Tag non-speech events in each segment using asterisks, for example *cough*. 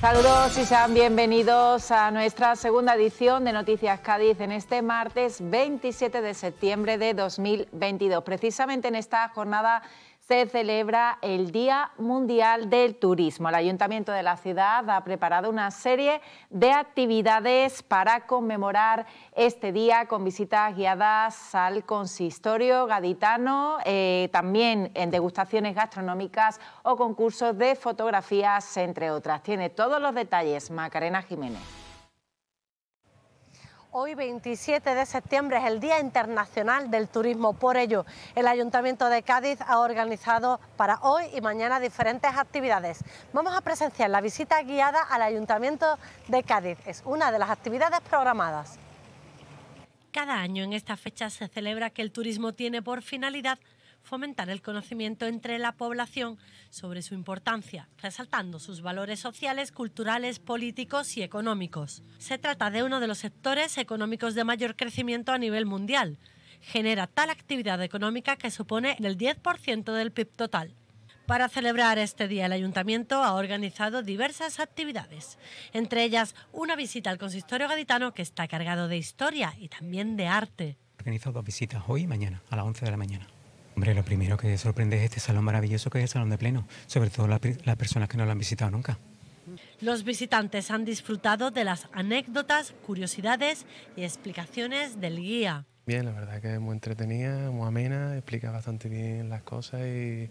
Saludos y sean bienvenidos a nuestra segunda edición de Noticias Cádiz en este martes 27 de septiembre de 2022. Precisamente en esta jornada se celebra el Día Mundial del Turismo. El Ayuntamiento de la ciudad ha preparado una serie de actividades para conmemorar este día con visitas guiadas al consistorio gaditano, eh, también en degustaciones gastronómicas o concursos de fotografías, entre otras. Tiene todos los detalles Macarena Jiménez. Hoy 27 de septiembre es el Día Internacional del Turismo, por ello el Ayuntamiento de Cádiz ha organizado para hoy y mañana diferentes actividades. Vamos a presenciar la visita guiada al Ayuntamiento de Cádiz, es una de las actividades programadas. Cada año en esta fecha se celebra que el turismo tiene por finalidad fomentar el conocimiento entre la población sobre su importancia, resaltando sus valores sociales, culturales, políticos y económicos. Se trata de uno de los sectores económicos de mayor crecimiento a nivel mundial. Genera tal actividad económica que supone el 10% del PIB total. Para celebrar este día, el ayuntamiento ha organizado diversas actividades, entre ellas una visita al consistorio gaditano que está cargado de historia y también de arte. Organizo dos visitas hoy y mañana, a las 11 de la mañana. Hombre, lo primero que sorprende es este salón maravilloso que es el salón de pleno, sobre todo las personas que no lo han visitado nunca. Los visitantes han disfrutado de las anécdotas, curiosidades y explicaciones del guía. Bien, la verdad que es muy entretenida, muy amena, explica bastante bien las cosas y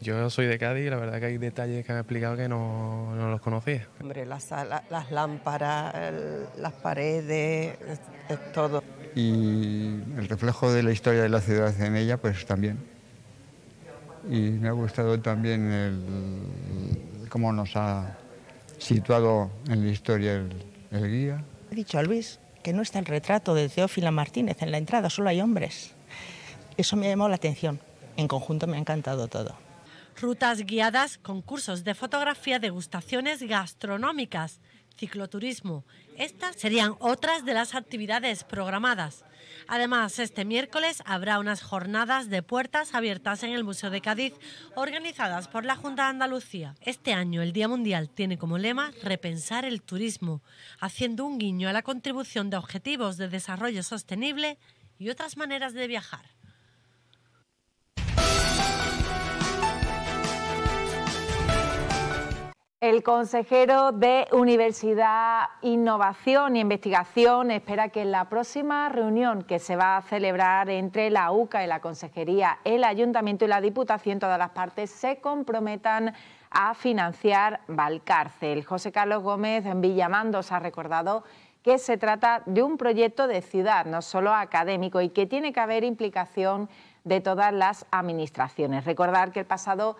yo soy de Cádiz y la verdad que hay detalles que han explicado que no, no los conocía. Hombre, las las lámparas, las paredes, es todo y el reflejo de la historia de la ciudad en ella, pues también. Y me ha gustado también cómo nos ha situado en la historia el, el guía. He dicho a Luis que no está el retrato de Teófila Martínez en la entrada, solo hay hombres. Eso me ha llamado la atención. En conjunto me ha encantado todo. Rutas guiadas, concursos de fotografía, degustaciones gastronómicas cicloturismo. Estas serían otras de las actividades programadas. Además, este miércoles habrá unas jornadas de puertas abiertas en el Museo de Cádiz organizadas por la Junta de Andalucía. Este año el Día Mundial tiene como lema Repensar el Turismo, haciendo un guiño a la contribución de objetivos de desarrollo sostenible y otras maneras de viajar. El consejero de Universidad, Innovación e Investigación espera que en la próxima reunión que se va a celebrar entre la UCA y la Consejería, el Ayuntamiento y la Diputación, todas las partes se comprometan a financiar Valcárcel. José Carlos Gómez en Villamandos ha recordado que se trata de un proyecto de ciudad, no solo académico, y que tiene que haber implicación de todas las administraciones. Recordar que el pasado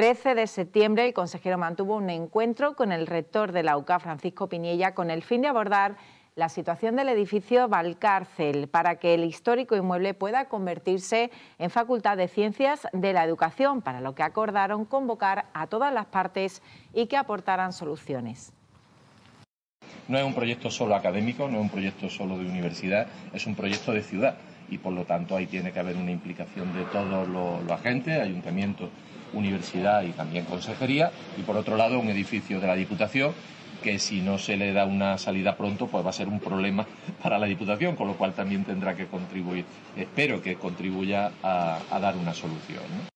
13 de septiembre, el consejero mantuvo un encuentro con el rector de la UCA, Francisco Piniella, con el fin de abordar la situación del edificio Valcárcel para que el histórico inmueble pueda convertirse en Facultad de Ciencias de la Educación, para lo que acordaron convocar a todas las partes y que aportaran soluciones. No es un proyecto solo académico, no es un proyecto solo de universidad, es un proyecto de ciudad y por lo tanto ahí tiene que haber una implicación de todos los, los agentes, ayuntamientos, universidad y también consejería, y por otro lado un edificio de la Diputación que si no se le da una salida pronto, pues va a ser un problema *laughs* para la Diputación, con lo cual también tendrá que contribuir, espero que contribuya a, dar una solución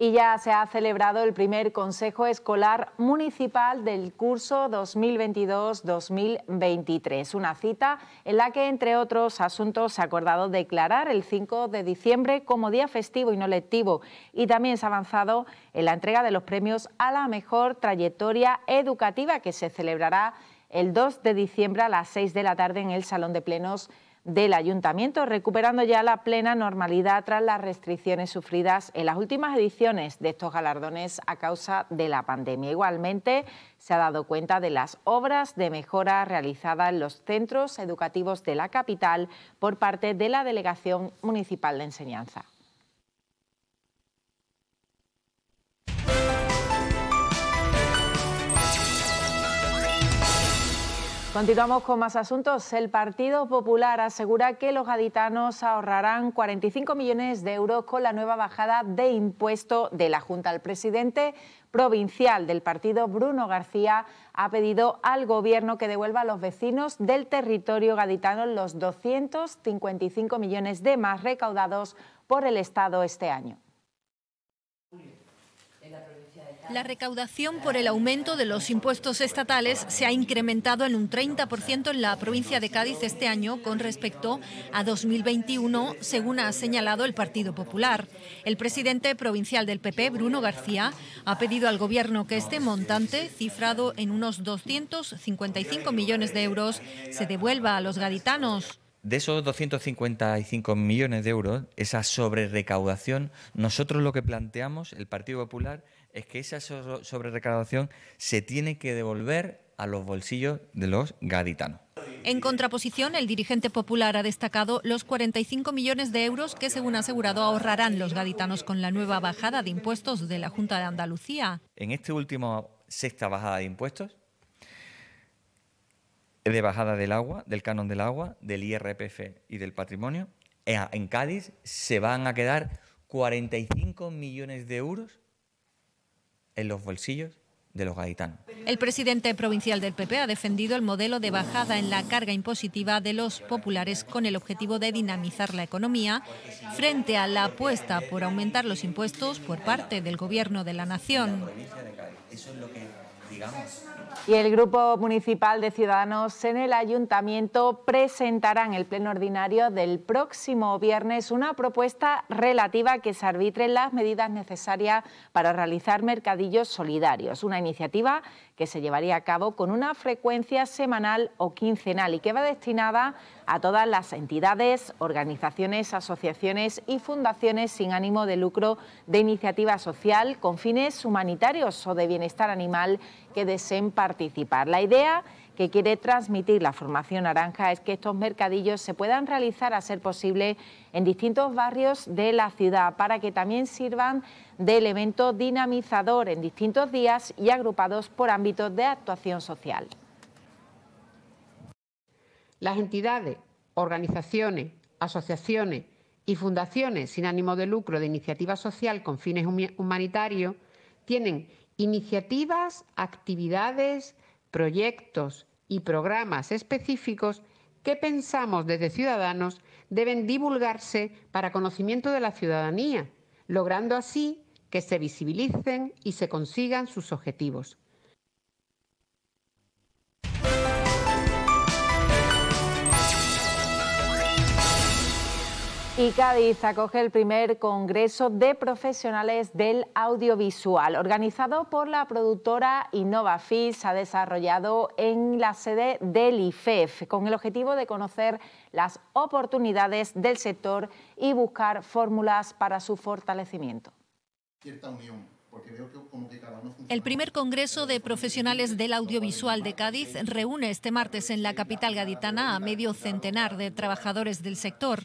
y ya se ha celebrado el primer Consejo Escolar Municipal del curso 2022-2023, una cita en la que, entre otros asuntos, se ha acordado declarar el 5 de diciembre como día festivo y no lectivo y también se ha avanzado en la entrega de los premios a la mejor trayectoria educativa que se celebrará el 2 de diciembre a las 6 de la tarde en el Salón de Plenos del ayuntamiento, recuperando ya la plena normalidad tras las restricciones sufridas en las últimas ediciones de estos galardones a causa de la pandemia. Igualmente, se ha dado cuenta de las obras de mejora realizadas en los centros educativos de la capital por parte de la Delegación Municipal de Enseñanza. Continuamos con más asuntos. El Partido Popular asegura que los gaditanos ahorrarán 45 millones de euros con la nueva bajada de impuesto de la Junta. El presidente provincial del partido, Bruno García, ha pedido al Gobierno que devuelva a los vecinos del territorio gaditano los 255 millones de más recaudados por el Estado este año. La recaudación por el aumento de los impuestos estatales se ha incrementado en un 30% en la provincia de Cádiz este año con respecto a 2021, según ha señalado el Partido Popular. El presidente provincial del PP, Bruno García, ha pedido al Gobierno que este montante, cifrado en unos 255 millones de euros, se devuelva a los gaditanos. De esos 255 millones de euros, esa sobrerecaudación, nosotros lo que planteamos, el Partido Popular, es que esa sobrerecaudación se tiene que devolver a los bolsillos de los gaditanos. En contraposición, el dirigente popular ha destacado los 45 millones de euros que, según ha asegurado, ahorrarán los gaditanos con la nueva bajada de impuestos de la Junta de Andalucía. En este último sexta bajada de impuestos, de bajada del agua, del canon del agua, del IRPF y del patrimonio, eh, en Cádiz se van a quedar 45 millones de euros en los bolsillos de los gaditanos. El presidente provincial del PP ha defendido el modelo de bajada en la carga impositiva de los populares con el objetivo de dinamizar la economía frente a la apuesta por aumentar los impuestos por parte del gobierno de la nación. Y el Grupo Municipal de Ciudadanos en el Ayuntamiento presentará en el Pleno Ordinario del próximo viernes una propuesta relativa que se arbitren las medidas necesarias para realizar mercadillos solidarios, una iniciativa que se llevaría a cabo con una frecuencia semanal o quincenal y que va destinada a todas las entidades, organizaciones, asociaciones y fundaciones sin ánimo de lucro de iniciativa social con fines humanitarios o de bienestar animal que deseen participar. La idea que quiere transmitir la formación naranja es que estos mercadillos se puedan realizar a ser posible en distintos barrios de la ciudad para que también sirvan de elemento dinamizador en distintos días y agrupados por ámbitos de actuación social. Las entidades, organizaciones, asociaciones y fundaciones sin ánimo de lucro de iniciativa social con fines humanitarios tienen iniciativas, actividades, proyectos y programas específicos que pensamos desde Ciudadanos deben divulgarse para conocimiento de la ciudadanía, logrando así que se visibilicen y se consigan sus objetivos. Y Cádiz acoge el primer Congreso de Profesionales del Audiovisual, organizado por la productora ...se ha desarrollado en la sede del IFEF, e con el objetivo de conocer las oportunidades del sector y buscar fórmulas para su fortalecimiento. El primer Congreso de Profesionales del Audiovisual de Cádiz reúne este martes en la capital gaditana a medio centenar de trabajadores del sector.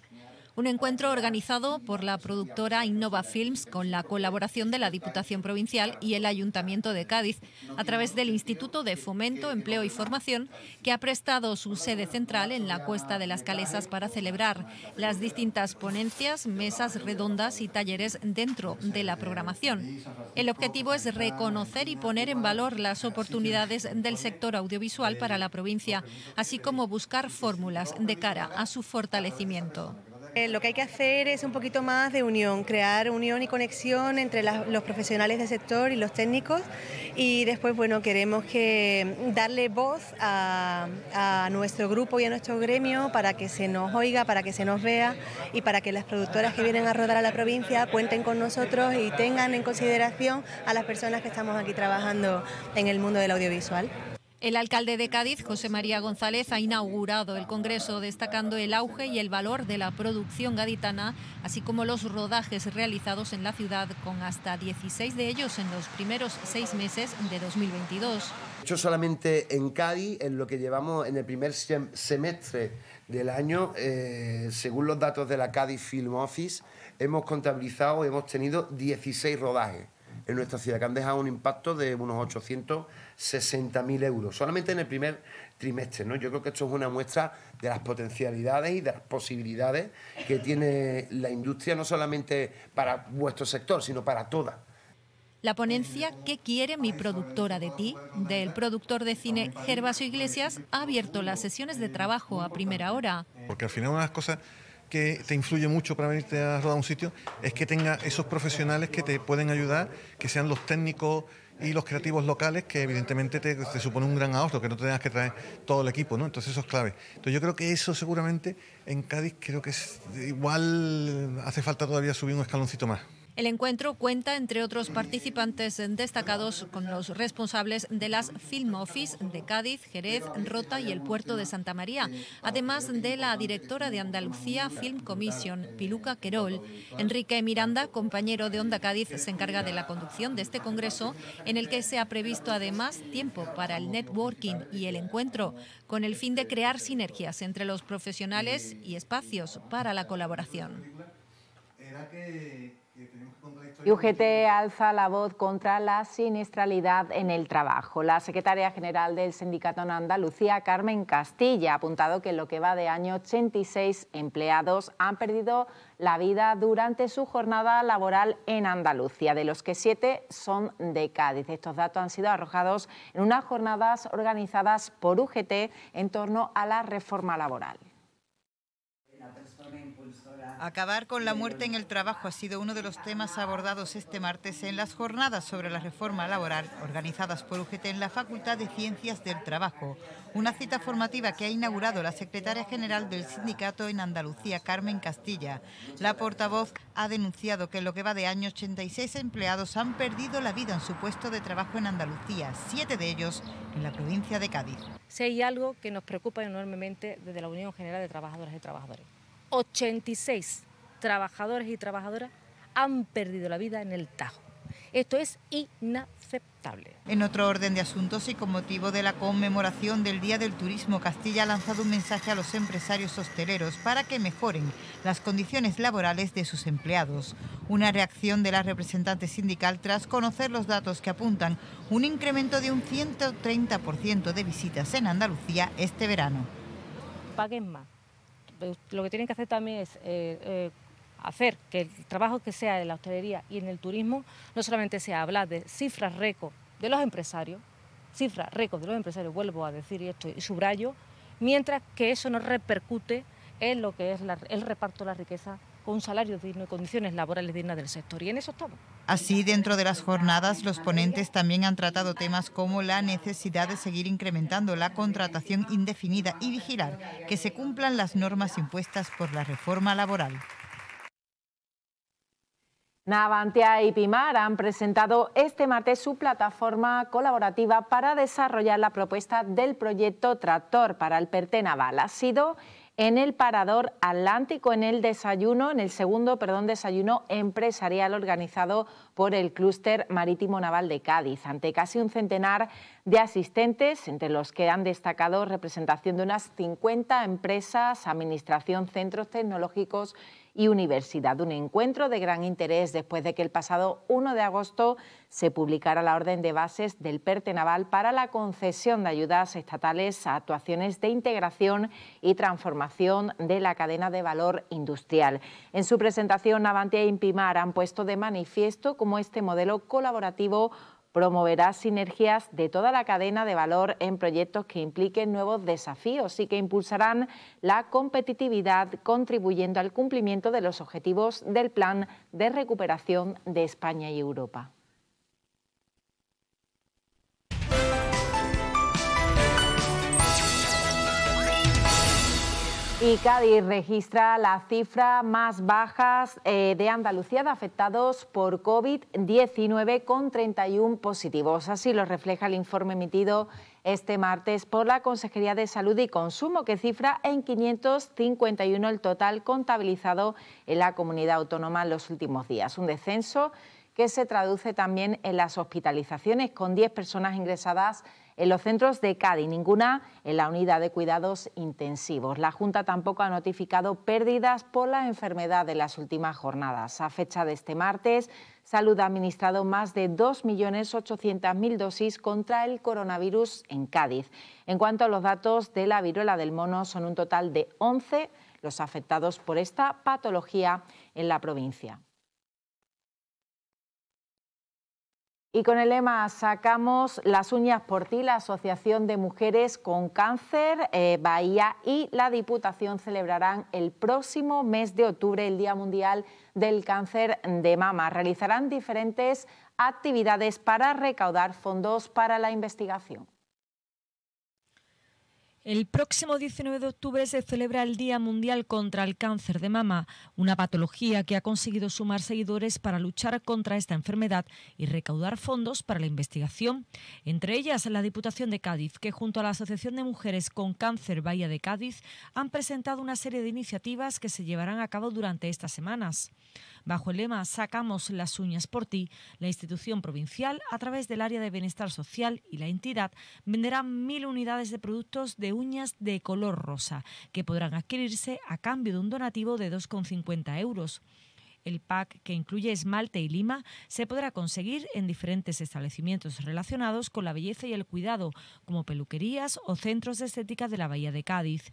Un encuentro organizado por la productora Innova Films con la colaboración de la Diputación Provincial y el Ayuntamiento de Cádiz a través del Instituto de Fomento, Empleo y Formación que ha prestado su sede central en la Cuesta de las Calesas para celebrar las distintas ponencias, mesas redondas y talleres dentro de la programación. El objetivo es reconocer y poner en valor las oportunidades del sector audiovisual para la provincia, así como buscar fórmulas de cara a su fortalecimiento. Eh, lo que hay que hacer es un poquito más de unión, crear unión y conexión entre los profesionales del sector y los técnicos y después, bueno, queremos que darle voz a, nuestro grupo y a nuestro gremio para que se nos oiga, para que se nos vea y para que las productoras que vienen a rodar a la provincia cuenten con nosotros y tengan en consideración a las personas que estamos aquí trabajando en el mundo del audiovisual. El alcalde de Cádiz, José María González, ha inaugurado el Congreso destacando el auge y el valor de la producción gaditana, así como los rodajes realizados en la ciudad, con hasta 16 de ellos en los primeros seis meses de 2022. Hecho solamente en Cádiz, en lo que llevamos en el primer semestre del año, eh, según los datos de la Cádiz Film Office, hemos contabilizado, y hemos tenido 16 rodajes en nuestra ciudad, que han dejado un impacto de unos 860.000 euros, solamente en el primer trimestre. ¿no? Yo creo que esto es una muestra de las potencialidades y de las posibilidades que tiene la industria, no solamente para vuestro sector, sino para todas. La ponencia ¿Qué quiere mi productora de ti? del productor de cine Gervasio Iglesias ha abierto las sesiones de trabajo a primera hora. Porque al final una de las cosas que te influye mucho para venirte a rodar un sitio es que tenga esos profesionales que te pueden ayudar, que sean los técnicos y los creativos locales, que evidentemente te, supone un gran ahorro, que no tengas que traer todo el equipo, ¿no? Entonces eso es clave. Entonces yo creo que eso seguramente en Cádiz creo que es igual hace falta todavía subir un escaloncito más. El encuentro cuenta, entre otros participantes destacados, con los responsables de las Film Office de Cádiz, Jerez, Rota y el puerto de Santa María, además de la directora de Andalucía Film Commission, Piluca Querol. Enrique Miranda, compañero de Onda Cádiz, se encarga de la conducción de este congreso, en el que se ha previsto además tiempo para el networking y el encuentro, con el fin de crear sinergias entre los profesionales y espacios para la colaboración. Y UGT alza la voz contra la siniestralidad en el trabajo. La secretaria general del sindicato en Andalucía, Carmen Castilla, ha apuntado que en lo que va de año, 86 empleados han perdido la vida durante su jornada laboral en Andalucía, de los que siete son de Cádiz. Estos datos han sido arrojados en unas jornadas organizadas por UGT en torno a la reforma laboral. Acabar con la muerte en el trabajo ha sido uno de los temas abordados este martes en las jornadas sobre la reforma laboral organizadas por UGT en la Facultad de Ciencias del Trabajo, una cita formativa que ha inaugurado la secretaria general del sindicato en Andalucía, Carmen Castilla. La portavoz ha denunciado que en lo que va de año 86 empleados han perdido la vida en su puesto de trabajo en Andalucía, siete de ellos en la provincia de Cádiz. Si hay algo que nos preocupa enormemente desde la Unión General de Trabajadoras y Trabajadores 86 trabajadores y trabajadoras han perdido la vida en el Tajo. Esto es inaceptable. En otro orden de asuntos y con motivo de la conmemoración del Día del Turismo, Castilla ha lanzado un mensaje a los empresarios hosteleros para que mejoren las condiciones laborales de sus empleados. Una reacción de la representante sindical tras conocer los datos que apuntan un incremento de un 130% de visitas en Andalucía este verano. más lo que tienen que hacer también es eh, eh, hacer que el trabajo que sea en la hostelería y en el turismo no solamente sea hablar de cifras récord de los empresarios, cifras récord de los empresarios, vuelvo a decir esto y subrayo, mientras que eso no repercute en lo que es el reparto de la riqueza con salarios dignos y condiciones laborales dignas del sector. Y en eso estamos. Así, dentro de las jornadas, los ponentes también han tratado temas como la necesidad de seguir incrementando la contratación indefinida y vigilar que se cumplan las normas impuestas por la reforma laboral. Navantia y Pimar han presentado este martes su plataforma colaborativa para desarrollar la propuesta del proyecto Tractor para el Perte Naval. Ha sido en el Parador Atlántico, en el desayuno, en el segundo, perdón, desayuno empresarial organizado por el Clúster Marítimo Naval de Cádiz, ante casi un centenar de asistentes, entre los que han destacado representación de unas 50 empresas, administración, centros tecnológicos y universidad. Un encuentro de gran interés después de que el pasado 1 de agosto se publicara la orden de bases del PERTE e Naval para la concesión de ayudas estatales a actuaciones de integración y transformación de la cadena de valor industrial. En su presentación, Navantia e Impimar han puesto de manifiesto cómo este modelo colaborativo promoverá sinergias de toda la cadena de valor en proyectos que impliquen nuevos desafíos y que impulsarán la competitividad contribuyendo al cumplimiento de los objetivos del Plan de Recuperación de España y Europa. Y Cádiz registra la cifra más baja eh, de Andalucía de afectados por COVID-19 con 31 positivos. Así lo refleja el informe emitido este martes por la Consejería de Salud y Consumo, que cifra en 551 el total contabilizado en la comunidad autónoma en los últimos días. Un descenso que se traduce también en las hospitalizaciones, con 10 personas ingresadas en los centros de Cádiz, ninguna en la unidad de cuidados intensivos. La Junta tampoco ha notificado pérdidas por la enfermedad de las últimas jornadas. A fecha de este martes, Salud ha administrado más de 2.800.000 dosis contra el coronavirus en Cádiz. En cuanto a los datos de la viruela del mono, son un total de 11 los afectados por esta patología en la provincia. Y con el lema sacamos las uñas por ti, la Asociación de Mujeres con Cáncer eh, Bahía y la Diputación celebrarán el próximo mes de octubre el Día Mundial del Cáncer de Mama. Realizarán diferentes actividades para recaudar fondos para la investigación. El próximo 19 de octubre se celebra el Día Mundial contra el Cáncer de Mama, una patología que ha conseguido sumar seguidores para luchar contra esta enfermedad y recaudar fondos para la investigación. Entre ellas, la Diputación de Cádiz, que junto a la Asociación de Mujeres con Cáncer Bahía de Cádiz han presentado una serie de iniciativas que se llevarán a cabo durante estas semanas. Bajo el lema Sacamos las uñas por ti, la institución provincial, a través del área de bienestar social y la entidad, venderá mil unidades de productos de uñas de color rosa, que podrán adquirirse a cambio de un donativo de 2,50 euros. El pack, que incluye esmalte y lima, se podrá conseguir en diferentes establecimientos relacionados con la belleza y el cuidado, como peluquerías o centros de estética de la Bahía de Cádiz.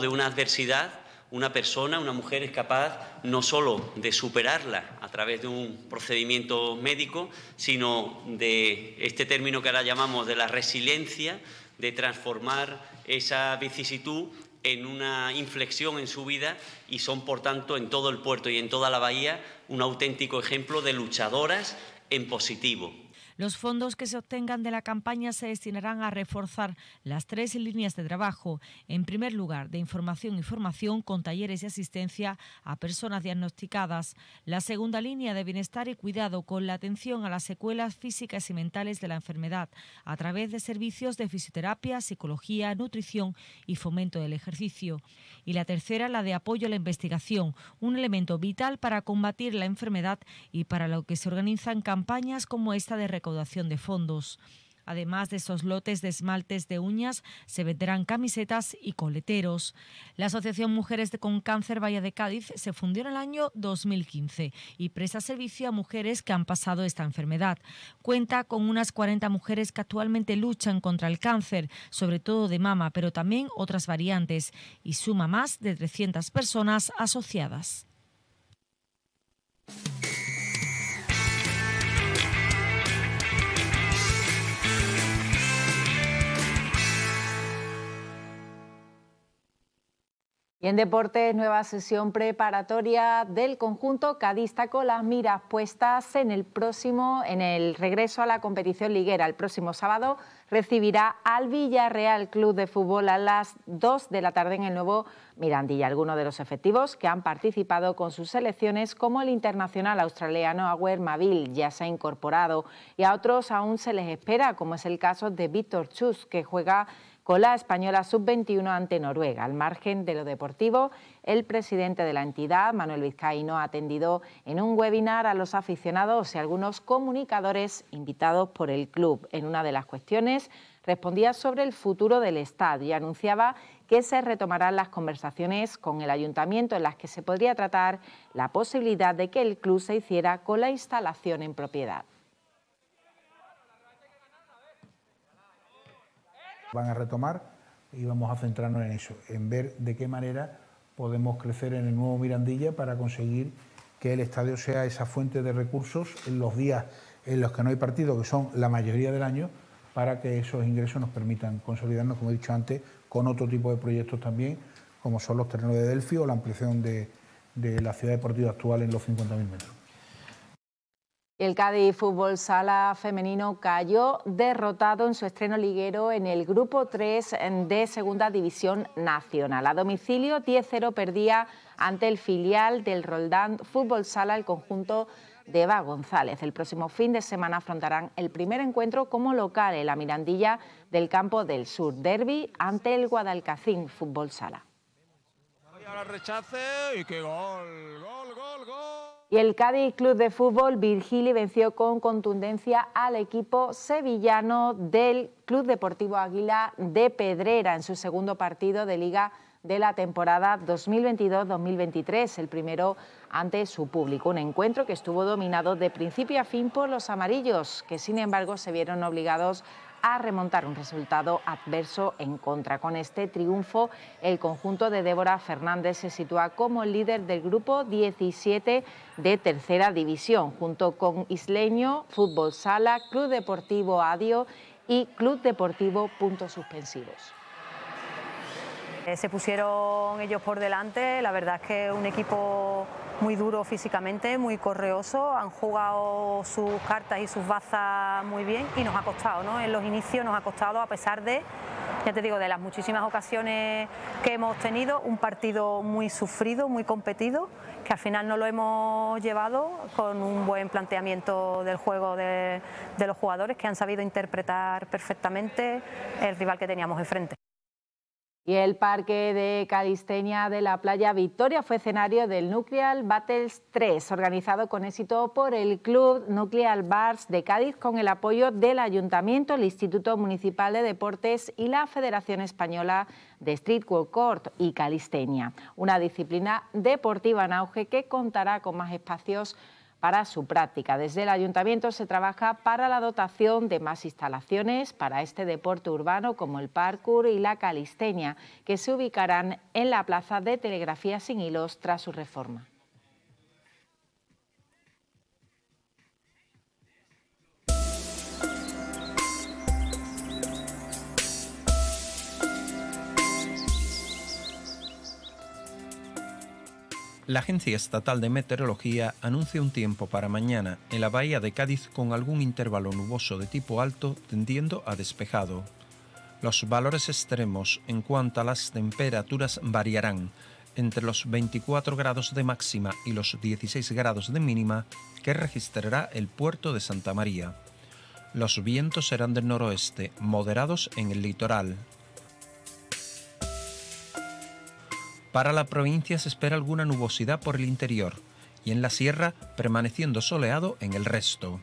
De una adversidad una persona, una mujer es capaz no solo de superarla a través de un procedimiento médico, sino de este término que ahora llamamos de la resiliencia, de transformar esa vicisitud en una inflexión en su vida y son, por tanto, en todo el puerto y en toda la bahía un auténtico ejemplo de luchadoras en positivo, los fondos que se obtengan de la campaña se destinarán a reforzar las tres líneas de trabajo. En primer lugar, de información y formación con talleres y asistencia a personas diagnosticadas. La segunda línea de bienestar y cuidado con la atención a las secuelas físicas y mentales de la enfermedad a través de servicios de fisioterapia, psicología, nutrición y fomento del ejercicio. Y la tercera, la de apoyo a la investigación, un elemento vital para combatir la enfermedad y para lo que se organizan campañas como esta de reconocimiento recaudación de fondos. Además de esos lotes de esmaltes de uñas, se venderán camisetas y coleteros. La Asociación Mujeres con Cáncer Valle de Cádiz se fundió en el año 2015 y presta servicio a mujeres que han pasado esta enfermedad. Cuenta con unas 40 mujeres que actualmente luchan contra el cáncer, sobre todo de mama, pero también otras variantes, y suma más de 300 personas asociadas. en deportes, nueva sesión preparatoria del conjunto cadista con las miras puestas en el próximo, en el regreso a la competición liguera. El próximo sábado recibirá al Villarreal Club de Fútbol a las 2 de la tarde en el nuevo Mirandilla. Algunos de los efectivos que han participado con sus selecciones, como el internacional australiano Aguer Mabil, ya se ha incorporado, y a otros aún se les espera, como es el caso de Víctor Chus, que juega con la española sub-21 ante Noruega. Al margen de lo deportivo, el presidente de la entidad, Manuel Vizcaíno, ha atendido en un webinar a los aficionados y algunos comunicadores invitados por el club. En una de las cuestiones respondía sobre el futuro del estadio y anunciaba que se retomarán las conversaciones con el ayuntamiento en las que se podría tratar la posibilidad de que el club se hiciera con la instalación en propiedad. van a retomar y vamos a centrarnos en eso, en ver de qué manera podemos crecer en el nuevo Mirandilla para conseguir que el estadio sea esa fuente de recursos en los días en los que no hay partido, que son la mayoría del año, para que esos ingresos nos permitan consolidarnos, como he dicho antes, con otro tipo de proyectos también, como son los terrenos de Delfi o la ampliación de, de la ciudad deportiva actual en los 50.000 metros. El Cádiz Fútbol Sala Femenino cayó derrotado en su estreno liguero en el Grupo 3 de Segunda División Nacional. A domicilio 10-0 perdía ante el filial del Roldán Fútbol Sala el conjunto de Eva González. El próximo fin de semana afrontarán el primer encuentro como local en la Mirandilla del Campo del Sur, derby ante el Guadalcacín Fútbol Sala. rechace y y el Cádiz Club de Fútbol Virgili venció con contundencia al equipo sevillano del Club Deportivo Águila de Pedrera en su segundo partido de liga de la temporada 2022-2023, el primero ante su público. Un encuentro que estuvo dominado de principio a fin por los amarillos, que sin embargo se vieron obligados a remontar un resultado adverso en contra. Con este triunfo, el conjunto de Débora Fernández se sitúa como líder del grupo 17 de tercera división, junto con Isleño, Fútbol Sala, Club Deportivo Adio y Club Deportivo Puntos Suspensivos. Eh, se pusieron ellos por delante, la verdad es que un equipo muy duro físicamente, muy correoso, han jugado sus cartas y sus bazas muy bien y nos ha costado, ¿no? En los inicios nos ha costado a pesar de, ya te digo, de las muchísimas ocasiones que hemos tenido, un partido muy sufrido, muy competido, que al final no lo hemos llevado con un buen planteamiento del juego de los jugadores que han sabido interpretar perfectamente el rival que teníamos enfrente. Y el parque de Calistenia de la playa Victoria fue escenario del Nuclear Battles 3, organizado con éxito por el Club Nuclear Bars de Cádiz con el apoyo del Ayuntamiento, el Instituto Municipal de Deportes y la Federación Española de Street Court y Calistenia, una disciplina deportiva en auge que contará con más espacios para su práctica. Desde el ayuntamiento se trabaja para la dotación de más instalaciones para este deporte urbano como el parkour y la calisteña que se ubicarán en la plaza de telegrafía sin hilos tras su reforma. La Agencia Estatal de Meteorología anuncia un tiempo para mañana en la bahía de Cádiz con algún intervalo nuboso de tipo alto tendiendo a despejado. Los valores extremos en cuanto a las temperaturas variarán entre los 24 grados de máxima y los 16 grados de mínima que registrará el puerto de Santa María. Los vientos serán del noroeste, moderados en el litoral, Para la provincia se espera alguna nubosidad por el interior y en la sierra permaneciendo soleado en el resto.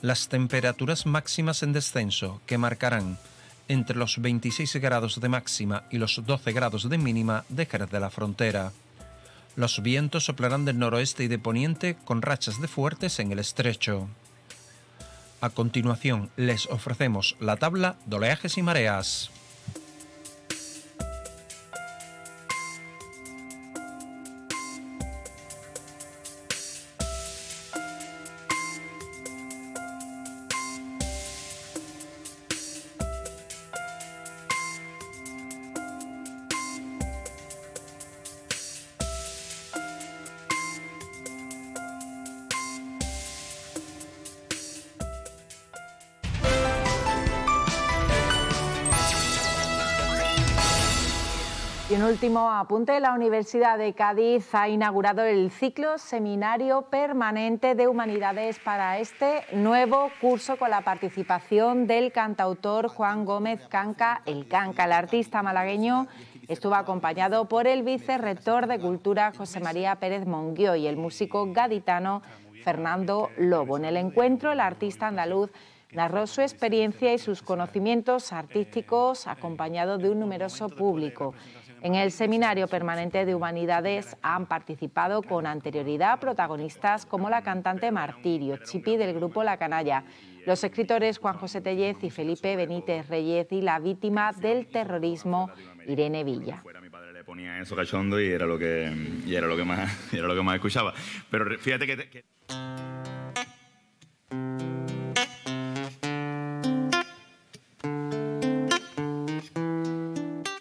Las temperaturas máximas en descenso que marcarán entre los 26 grados de máxima y los 12 grados de mínima de de la Frontera. Los vientos soplarán del noroeste y de poniente con rachas de fuertes en el estrecho. A continuación les ofrecemos la tabla de oleajes y mareas. último apunte, la Universidad de Cádiz ha inaugurado el ciclo Seminario Permanente de Humanidades para este nuevo curso con la participación del cantautor Juan Gómez Canca, el Canca, el artista malagueño. Estuvo acompañado por el vicerrector de Cultura José María Pérez Monguió y el músico gaditano Fernando Lobo. En el encuentro, el artista andaluz narró su experiencia y sus conocimientos artísticos acompañado de un numeroso público. En el Seminario Permanente de Humanidades han participado con anterioridad protagonistas como la cantante Martirio, Chipi del grupo La Canalla, los escritores Juan José Tellez y Felipe Benítez Reyes y la víctima del terrorismo Irene Villa ponía eso cachondo y era lo que más era lo que más escuchaba pero fíjate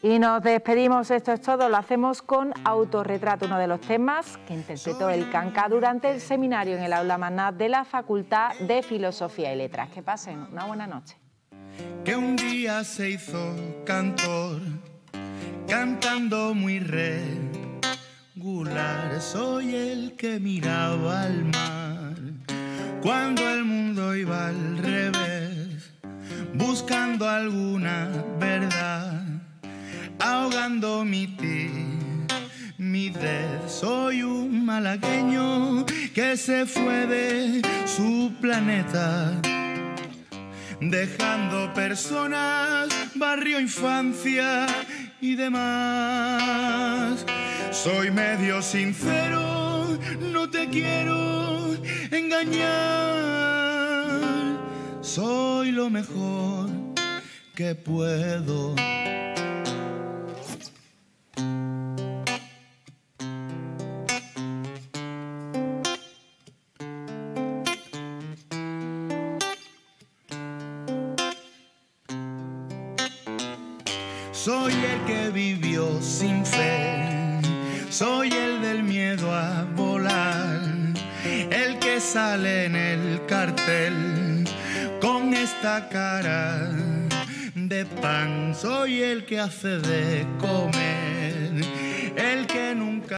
Y nos despedimos, esto es todo, lo hacemos con Autorretrato, uno de los temas que interpretó el Canca durante el seminario en el aula maná de la Facultad de Filosofía y Letras. Que pasen una buena noche. Que un día se hizo cantor, cantando muy regular, soy el que miraba al mar, cuando el mundo iba al revés, buscando alguna verdad ahogando mi mi timidez. Soy un malagueño que se fue de su planeta, dejando personas, barrio, infancia y demás. Soy medio sincero, no te quiero engañar. Soy lo mejor que puedo. el que hace de comer,